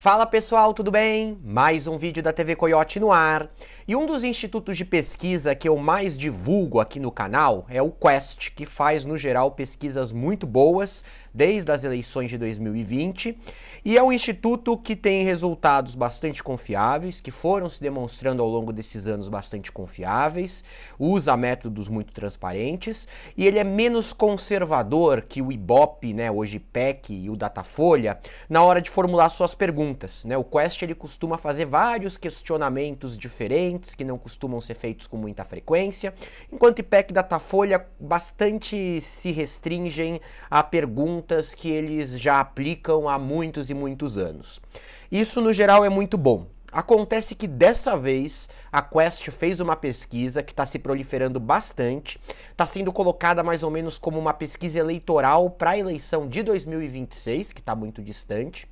Fala pessoal, tudo bem? Mais um vídeo da TV Coyote no ar. E um dos institutos de pesquisa que eu mais divulgo aqui no canal é o Quest, que faz no geral pesquisas muito boas desde as eleições de 2020, e é um instituto que tem resultados bastante confiáveis, que foram se demonstrando ao longo desses anos bastante confiáveis, usa métodos muito transparentes, e ele é menos conservador que o IBOP, né, hoje PEC e o Datafolha, na hora de formular suas perguntas. Né? O Quest ele costuma fazer vários questionamentos diferentes, que não costumam ser feitos com muita frequência, enquanto IPEC e Datafolha bastante se restringem a perguntas ferramentas que eles já aplicam há muitos e muitos anos. Isso no geral é muito bom. Acontece que dessa vez a Quest fez uma pesquisa que está se proliferando bastante, está sendo colocada mais ou menos como uma pesquisa eleitoral para a eleição de 2026, que está muito distante,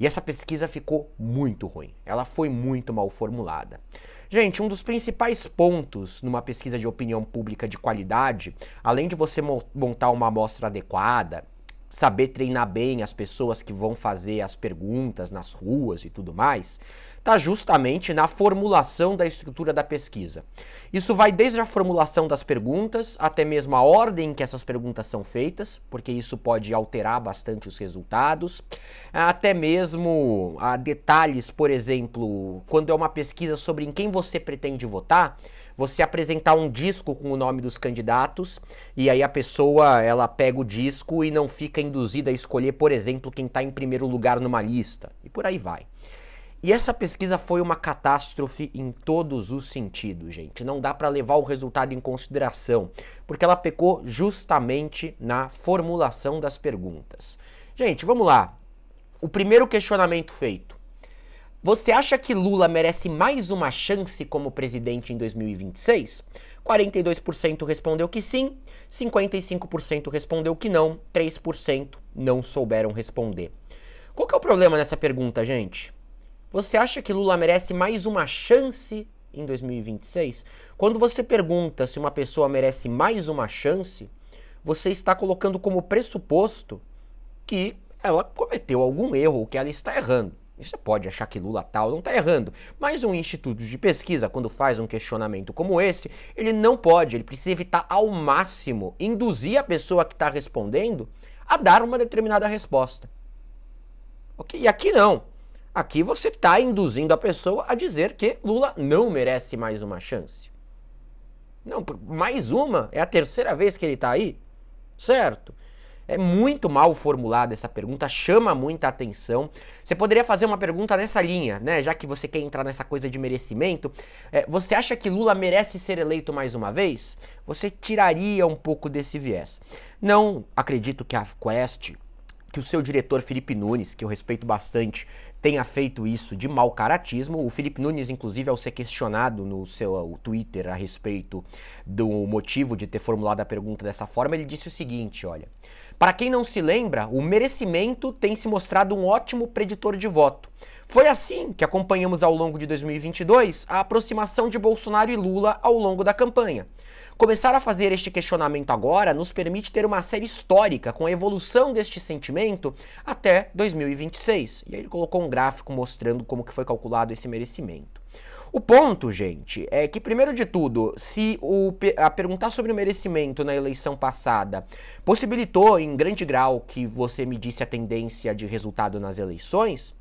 e essa pesquisa ficou muito ruim, ela foi muito mal formulada. Gente, um dos principais pontos numa pesquisa de opinião pública de qualidade, além de você montar uma amostra adequada, saber treinar bem as pessoas que vão fazer as perguntas nas ruas e tudo mais, está justamente na formulação da estrutura da pesquisa. Isso vai desde a formulação das perguntas até mesmo a ordem que essas perguntas são feitas, porque isso pode alterar bastante os resultados, até mesmo a ah, detalhes, por exemplo, quando é uma pesquisa sobre em quem você pretende votar você apresentar um disco com o nome dos candidatos e aí a pessoa ela pega o disco e não fica induzida a escolher, por exemplo, quem está em primeiro lugar numa lista e por aí vai. E essa pesquisa foi uma catástrofe em todos os sentidos, gente. Não dá para levar o resultado em consideração, porque ela pecou justamente na formulação das perguntas. Gente, vamos lá. O primeiro questionamento feito: você acha que Lula merece mais uma chance como presidente em 2026? 42% respondeu que sim, 55% respondeu que não, 3% não souberam responder. Qual que é o problema nessa pergunta, gente? Você acha que Lula merece mais uma chance em 2026? Quando você pergunta se uma pessoa merece mais uma chance, você está colocando como pressuposto que ela cometeu algum erro, que ela está errando. Você pode achar que Lula tal, não está errando. Mas um instituto de pesquisa, quando faz um questionamento como esse, ele não pode, ele precisa evitar ao máximo induzir a pessoa que está respondendo a dar uma determinada resposta. Ok? E aqui não. Aqui você está induzindo a pessoa a dizer que Lula não merece mais uma chance. Não, mais uma? É a terceira vez que ele está aí? Certo. É muito mal formulada essa pergunta, chama muita atenção. Você poderia fazer uma pergunta nessa linha, né? Já que você quer entrar nessa coisa de merecimento, é, você acha que Lula merece ser eleito mais uma vez? Você tiraria um pouco desse viés. Não acredito que a Quest, que o seu diretor Felipe Nunes, que eu respeito bastante, tenha feito isso de mau caratismo. O Felipe Nunes, inclusive, ao ser questionado no seu Twitter a respeito do motivo de ter formulado a pergunta dessa forma, ele disse o seguinte: olha. Para quem não se lembra, o merecimento tem se mostrado um ótimo preditor de voto. Foi assim que acompanhamos ao longo de 2022 a aproximação de Bolsonaro e Lula ao longo da campanha. Começar a fazer este questionamento agora nos permite ter uma série histórica com a evolução deste sentimento até 2026. E aí ele colocou um gráfico mostrando como que foi calculado esse merecimento. O ponto, gente, é que, primeiro de tudo, se o, a perguntar sobre o merecimento na eleição passada possibilitou em grande grau que você medisse a tendência de resultado nas eleições,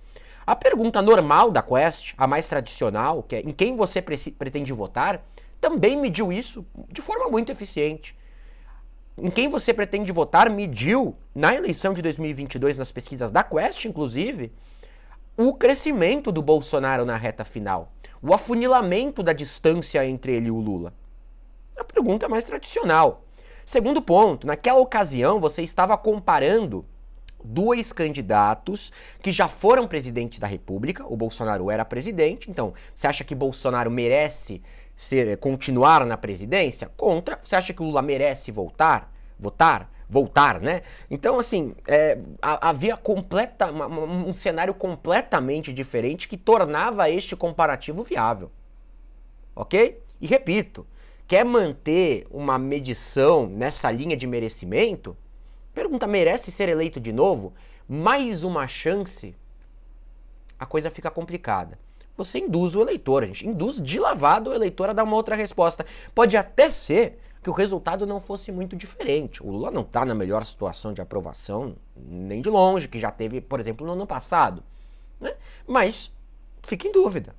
a pergunta normal da Quest, a mais tradicional, que é em quem você pretende votar, também mediu isso de forma muito eficiente. Em quem você pretende votar mediu, na eleição de 2022, nas pesquisas da Quest, inclusive, o crescimento do Bolsonaro na reta final o afunilamento da distância entre ele e o Lula? A pergunta é mais tradicional. Segundo ponto, naquela ocasião você estava comparando dois candidatos que já foram presidente da República, o Bolsonaro era presidente, então você acha que Bolsonaro merece ser, eh, continuar na presidência? Contra. Você acha que o Lula merece voltar? Votar? voltar, né? Então, assim, é, havia completa, um cenário completamente diferente que tornava este comparativo viável. Ok? E repito, quer manter uma medição nessa linha de merecimento? Pergunta: merece ser eleito de novo? Mais uma chance? A coisa fica complicada. Você induz o eleitor, a gente induz de lavado o eleitor a dar uma outra resposta. Pode até ser que o resultado não fosse muito diferente. O Lula não está na melhor situação de aprovação, nem de longe, que já teve, por exemplo, no ano passado. Né? Mas fica em dúvida.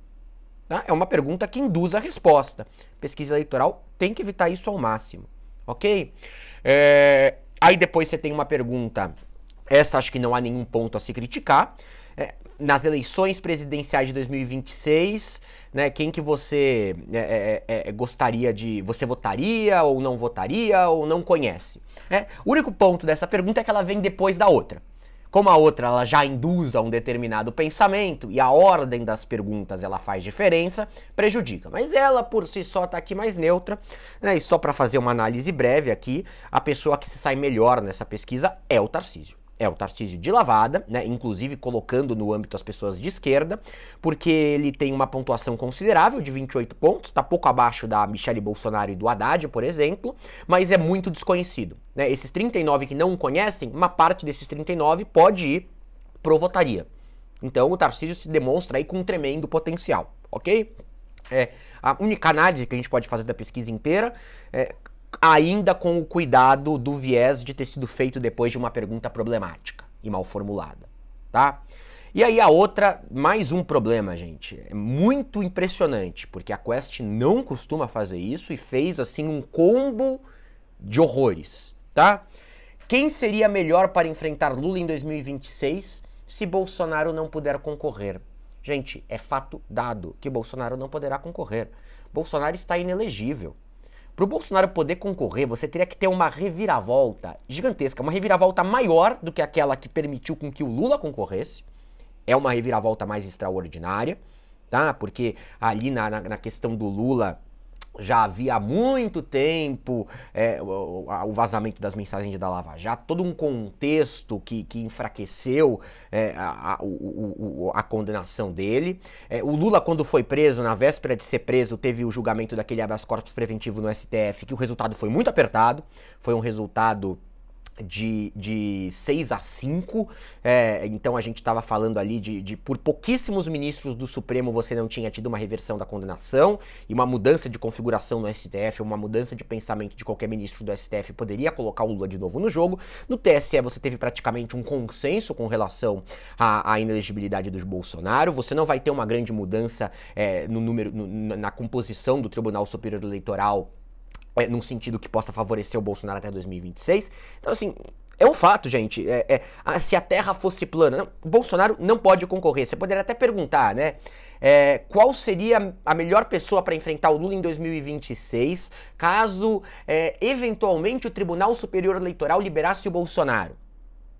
Tá? É uma pergunta que induz a resposta. Pesquisa eleitoral tem que evitar isso ao máximo. Ok? É... Aí depois você tem uma pergunta. Essa acho que não há nenhum ponto a se criticar. É, nas eleições presidenciais de 2026, né? Quem que você né, é, é, é, gostaria de. Você votaria ou não votaria ou não conhece? Né? O único ponto dessa pergunta é que ela vem depois da outra. Como a outra ela já induz a um determinado pensamento e a ordem das perguntas ela faz diferença, prejudica. Mas ela por si só está aqui mais neutra. Né? E só para fazer uma análise breve aqui, a pessoa que se sai melhor nessa pesquisa é o Tarcísio é o Tarcísio de Lavada, né, inclusive colocando no âmbito as pessoas de esquerda, porque ele tem uma pontuação considerável de 28 pontos, está pouco abaixo da Michele Bolsonaro e do Haddad, por exemplo, mas é muito desconhecido. Né? Esses 39 que não o conhecem, uma parte desses 39 pode ir pro votaria. Então o Tarcísio se demonstra aí com um tremendo potencial, ok? É, a única análise que a gente pode fazer da pesquisa inteira é ainda com o cuidado do viés de ter sido feito depois de uma pergunta problemática e mal formulada, tá? E aí a outra, mais um problema, gente. É muito impressionante, porque a Quest não costuma fazer isso e fez assim um combo de horrores, tá? Quem seria melhor para enfrentar Lula em 2026 se Bolsonaro não puder concorrer? Gente, é fato dado que Bolsonaro não poderá concorrer. Bolsonaro está inelegível. Para o Bolsonaro poder concorrer, você teria que ter uma reviravolta gigantesca, uma reviravolta maior do que aquela que permitiu com que o Lula concorresse. É uma reviravolta mais extraordinária, tá? Porque ali na, na, na questão do Lula, já havia muito tempo é, o, o, vazamento das mensagens da Lava Jato, todo um contexto que, que enfraqueceu é, a, a, o, a, condenação dele. É, o Lula, quando foi preso, na véspera de ser preso, teve o julgamento daquele habeas corpus preventivo no STF, que o resultado foi muito apertado, foi um resultado de, de 6 a 5. É, então a gente estava falando ali de, de por pouquíssimos ministros do Supremo você não tinha tido uma reversão da condenação e uma mudança de configuração no STF, uma mudança de pensamento de qualquer ministro do STF poderia colocar o Lula de novo no jogo. No TSE você teve praticamente um consenso com relação à, à inelegibilidade do Bolsonaro. Você não vai ter uma grande mudança é, no número, no, na composição do Tribunal Superior Eleitoral é, num sentido que possa favorecer o Bolsonaro até 2026. Então, assim, é um fato, gente. É, é, se a Terra fosse plana, não, Bolsonaro não pode concorrer. Você poderia até perguntar, né? É, qual seria a melhor pessoa para enfrentar o Lula em 2026, caso é, eventualmente o Tribunal Superior Eleitoral liberasse o Bolsonaro?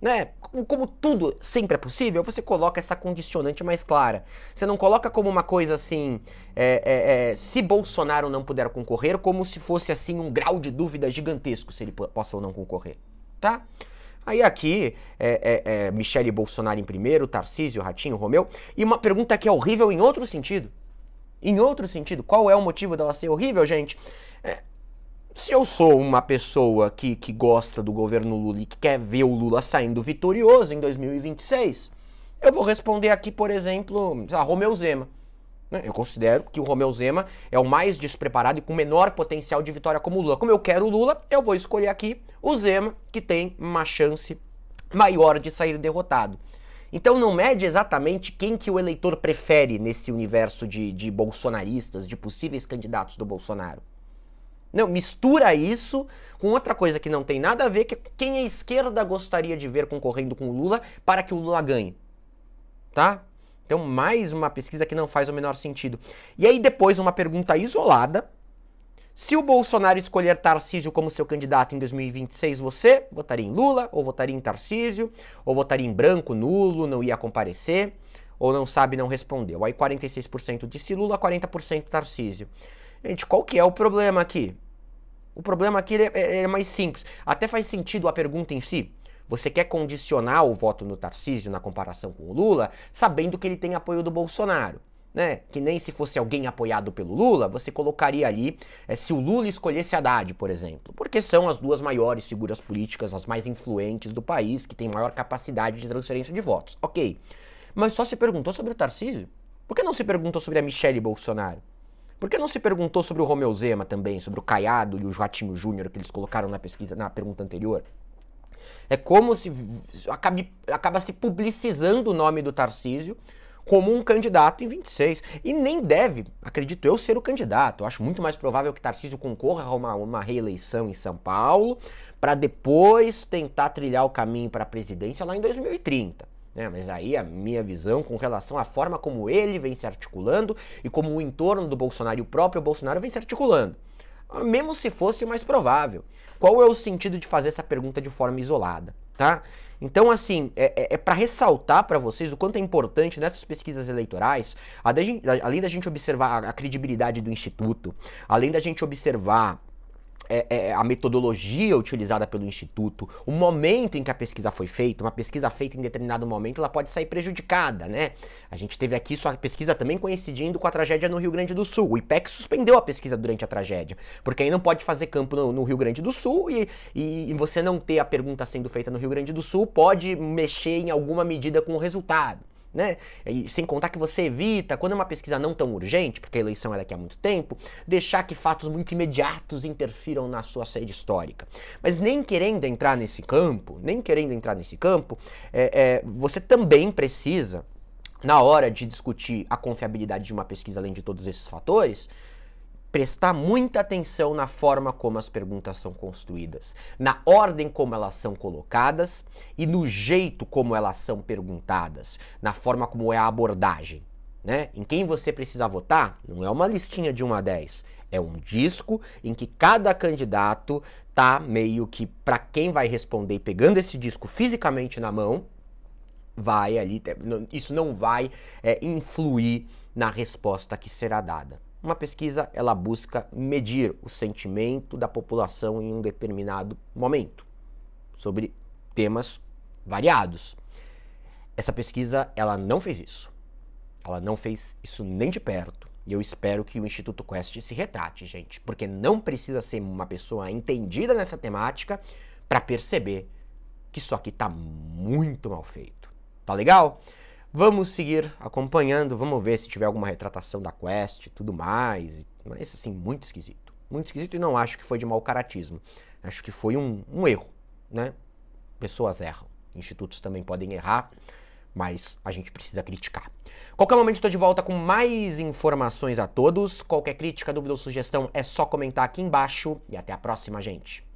né? Como tudo sempre é possível, você coloca essa condicionante mais clara. Você não coloca como uma coisa assim, é, é, é, se Bolsonaro não puder concorrer, como se fosse assim um grau de dúvida gigantesco se ele possa ou não concorrer, tá? Aí aqui, é, é, é, Michele Bolsonaro em primeiro, Tarcísio, Ratinho, Romeu, e uma pergunta que é horrível em outro sentido. Em outro sentido, qual é o motivo dela ser horrível, gente? É, se eu sou uma pessoa que, que gosta do governo Lula e que quer ver o Lula saindo vitorioso em 2026, eu vou responder aqui, por exemplo, a Romeu Zema. Eu considero que o Romeu Zema é o mais despreparado e com menor potencial de vitória como Lula. Como eu quero o Lula, eu vou escolher aqui o Zema, que tem uma chance maior de sair derrotado. Então não mede exatamente quem que o eleitor prefere nesse universo de, de bolsonaristas, de possíveis candidatos do Bolsonaro. Não, mistura isso com outra coisa que não tem nada a ver, que é quem a esquerda gostaria de ver concorrendo com o Lula para que o Lula ganhe. Tá? Então, mais uma pesquisa que não faz o menor sentido. E aí, depois, uma pergunta isolada. Se o Bolsonaro escolher Tarcísio como seu candidato em 2026, você votaria em Lula, ou votaria em Tarcísio, ou votaria em branco, nulo, não ia comparecer, ou não sabe, não respondeu. Aí 46% disse Lula, 40% Tarcísio. Gente, qual que é o problema aqui? O problema aqui é, é, é mais simples. Até faz sentido a pergunta em si. Você quer condicionar o voto no Tarcísio na comparação com o Lula, sabendo que ele tem apoio do Bolsonaro. Né? Que nem se fosse alguém apoiado pelo Lula, você colocaria ali é, se o Lula escolhesse Haddad, por exemplo, porque são as duas maiores figuras políticas, as mais influentes do país, que têm maior capacidade de transferência de votos. Ok. Mas só se perguntou sobre o Tarcísio? Por que não se perguntou sobre a Michelle Bolsonaro? Por que não se perguntou sobre o Romeu Zema também, sobre o Caiado e o Joatinho Júnior que eles colocaram na pesquisa, na pergunta anterior? É como se acabe, acaba se publicizando o nome do Tarcísio como um candidato em 26. E nem deve, acredito eu, ser o candidato. Eu acho muito mais provável que Tarcísio concorra a uma, uma reeleição em São Paulo para depois tentar trilhar o caminho para a presidência lá em 2030. Né? Mas aí a minha visão com relação à forma como ele vem se articulando e como o entorno do Bolsonaro e o próprio Bolsonaro vem se articulando. Ah, mesmo se fosse mais provável. Qual é o sentido de fazer essa pergunta de forma isolada, tá? Então, assim, é, é, é para ressaltar para vocês o quanto é importante nessas pesquisas eleitorais, além da gente observar a, a credibilidade do Instituto, além da gente observar é, é, a metodologia utilizada pelo Instituto, o momento em que a pesquisa foi feita, uma pesquisa feita em determinado momento, ela pode sair prejudicada, né? A gente teve aqui sua pesquisa também coincidindo com a tragédia no Rio Grande do Sul. O IPEC suspendeu a pesquisa durante a tragédia, porque aí não pode fazer campo no, no Rio Grande do Sul e, e, e você não ter a pergunta sendo feita no Rio Grande do Sul pode mexer em alguma medida com o resultado né? E sem contar que você evita, quando é uma pesquisa não tão urgente, porque a eleição é daqui a muito tempo, deixar que fatos muito imediatos interfiram na sua sede histórica. Mas nem querendo entrar nesse campo, nem querendo entrar nesse campo, é, é, você também precisa, na hora de discutir a confiabilidade de uma pesquisa além de todos esses fatores, prestar muita atenção na forma como as perguntas são construídas, na ordem como elas são colocadas e no jeito como elas são perguntadas, na forma como é a abordagem. Né? Em quem você precisa votar não é uma listinha de 1 a 10, é um disco em que cada candidato tá meio que para quem vai responder pegando esse disco fisicamente na mão, vai ali, isso não vai é, influir na resposta que será dada. Uma pesquisa ela busca medir o sentimento da população em um determinado momento sobre temas variados. Essa pesquisa ela não fez isso. Ela não fez isso nem de perto. E eu espero que o Instituto Quest se retrate, gente, porque não precisa ser uma pessoa entendida nessa temática para perceber que isso aqui tá muito mal feito. Tá legal? Vamos seguir acompanhando, vamos ver se tiver alguma retratação da Quest e tudo mais. Mas assim, muito esquisito. Muito esquisito e não acho que foi de mau caratismo. Acho que foi um, um erro, né? Pessoas erram, institutos também podem errar, mas a gente precisa criticar. Qualquer momento estou de volta com mais informações a todos. Qualquer crítica, dúvida ou sugestão é só comentar aqui embaixo e até a próxima, gente.